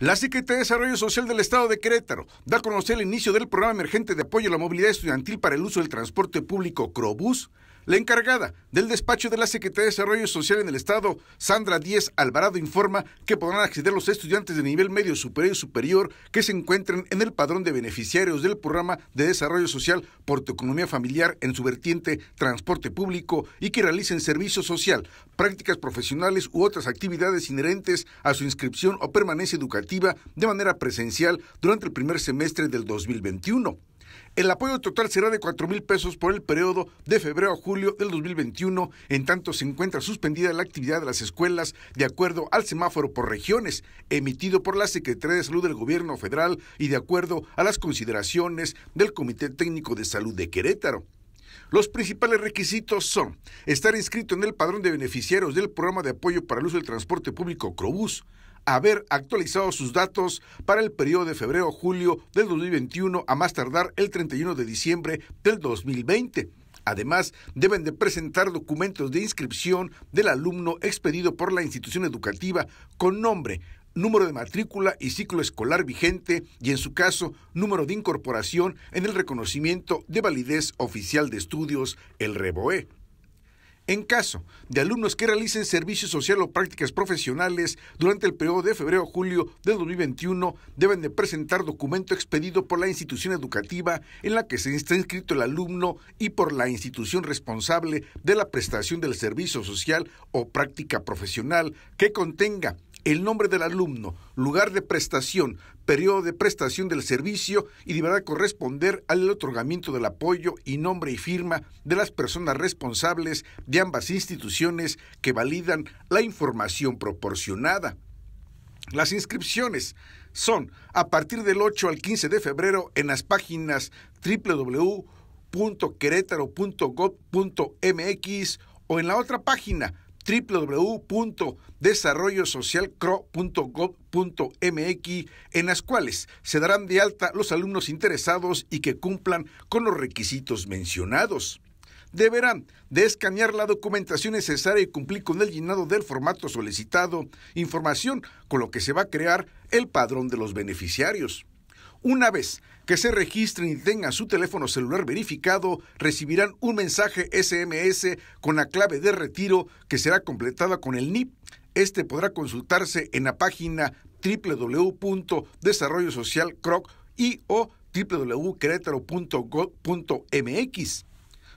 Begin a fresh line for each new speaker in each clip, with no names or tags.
La Secretaría de Desarrollo Social del Estado de Querétaro da a conocer el inicio del programa emergente de apoyo a la movilidad estudiantil para el uso del transporte público CROBUS, la encargada del despacho de la Secretaría de Desarrollo Social en el Estado, Sandra Díez Alvarado, informa que podrán acceder los estudiantes de nivel medio superior y superior que se encuentren en el padrón de beneficiarios del programa de desarrollo social por tu economía familiar en su vertiente transporte público y que realicen servicio social, prácticas profesionales u otras actividades inherentes a su inscripción o permanencia educativa de manera presencial durante el primer semestre del 2021. El apoyo total será de 4 mil pesos por el periodo de febrero a julio del 2021, en tanto se encuentra suspendida la actividad de las escuelas de acuerdo al semáforo por regiones emitido por la Secretaría de Salud del Gobierno Federal y de acuerdo a las consideraciones del Comité Técnico de Salud de Querétaro. Los principales requisitos son estar inscrito en el padrón de beneficiarios del programa de apoyo para el uso del transporte público Crobús, haber actualizado sus datos para el periodo de febrero-julio del 2021 a más tardar el 31 de diciembre del 2020. Además, deben de presentar documentos de inscripción del alumno expedido por la institución educativa con nombre, número de matrícula y ciclo escolar vigente y, en su caso, número de incorporación en el reconocimiento de validez oficial de estudios, el REBOE. En caso de alumnos que realicen servicio social o prácticas profesionales durante el periodo de febrero a julio de 2021, deben de presentar documento expedido por la institución educativa en la que se está inscrito el alumno y por la institución responsable de la prestación del servicio social o práctica profesional que contenga el nombre del alumno, lugar de prestación, periodo de prestación del servicio y deberá corresponder al otorgamiento del apoyo y nombre y firma de las personas responsables de ambas instituciones que validan la información proporcionada. Las inscripciones son a partir del 8 al 15 de febrero en las páginas www.querétaro.gov.mx o en la otra página www.desarrollosocialcro.gov.mx, en las cuales se darán de alta los alumnos interesados y que cumplan con los requisitos mencionados deberán de escanear la documentación necesaria y cumplir con el llenado del formato solicitado, información con lo que se va a crear el padrón de los beneficiarios. Una vez que se registren y tengan su teléfono celular verificado, recibirán un mensaje SMS con la clave de retiro que será completada con el NIP. Este podrá consultarse en la página www.desarrollosocialcroc y o www.querétaro.gov.mx.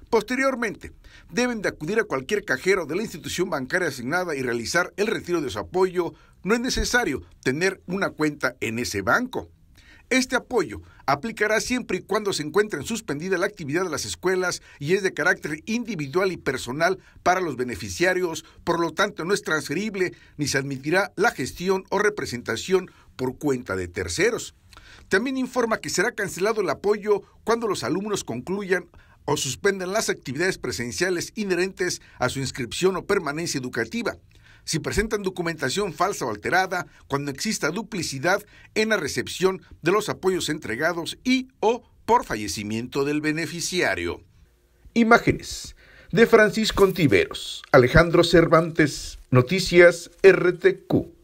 Posteriormente, deben de acudir a cualquier cajero de la institución bancaria asignada y realizar el retiro de su apoyo. No es necesario tener una cuenta en ese banco. Este apoyo aplicará siempre y cuando se encuentren suspendida la actividad de las escuelas y es de carácter individual y personal para los beneficiarios, por lo tanto no es transferible ni se admitirá la gestión o representación por cuenta de terceros. También informa que será cancelado el apoyo cuando los alumnos concluyan o suspendan las actividades presenciales inherentes a su inscripción o permanencia educativa si presentan documentación falsa o alterada, cuando exista duplicidad en la recepción de los apoyos entregados y o por fallecimiento del beneficiario. Imágenes de Francisco Contiveros, Alejandro Cervantes, Noticias RTQ.